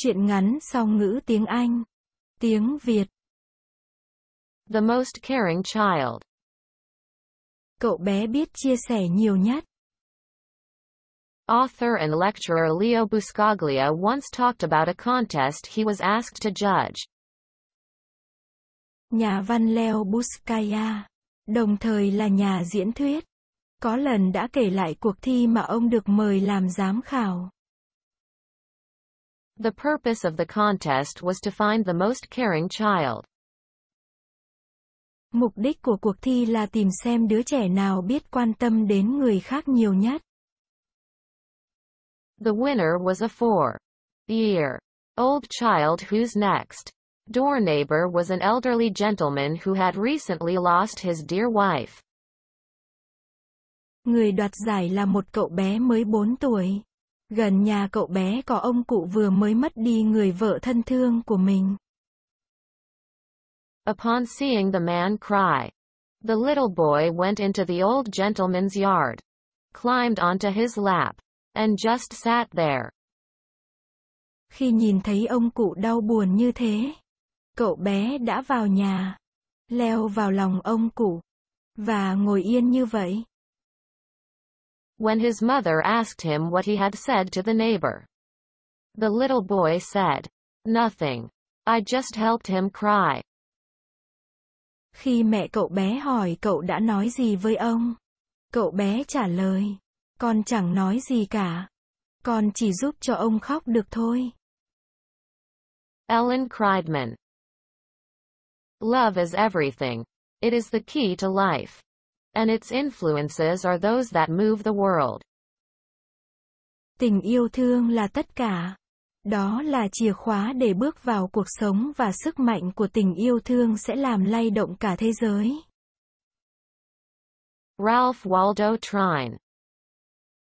Chuyện ngắn song ngữ tiếng Anh. Tiếng Việt. The most caring child. Cậu bé biết chia sẻ nhiều nhất. Author and lecturer Leo Buscaglia once talked about a contest he was asked to judge. Nhà văn Leo Buscaglia, đồng thời là nhà diễn thuyết, có lần đã kể lại cuộc thi mà ông được mời làm giám khảo. The purpose of the contest was to find the most caring child. Mục đích của cuộc thi là tìm xem đứa trẻ nào biết quan tâm đến người khác nhiều nhất. The winner was a four-year-old child who's next. Door neighbor was an elderly gentleman who had recently lost his dear wife. Người đoạt giải là một cậu bé mới 4 tuổi. Gần nhà cậu bé có ông cụ vừa mới mất đi người vợ thân thương của mình. Upon seeing the man cry, the little boy went into the old gentleman's yard, climbed onto his lap, and just sat there. Khi nhìn thấy ông cụ đau buồn như thế, cậu bé đã vào nhà, leo vào lòng ông cụ, và ngồi yên như vậy. when his mother asked him what he had said to the neighbor. The little boy said, Nothing. I just helped him cry. Khi mẹ cậu bé hỏi cậu đã nói gì với ông, cậu bé trả lời, con chẳng nói gì cả. Con chỉ giúp cho ông khóc được thôi. Ellen Kreidman Love is everything. It is the key to life. and its influences are those that move the world. Tình yêu thương là tất cả. Đó là chìa khóa để bước vào cuộc sống và sức mạnh của tình yêu thương sẽ làm lay động cả thế giới. Ralph Waldo Trine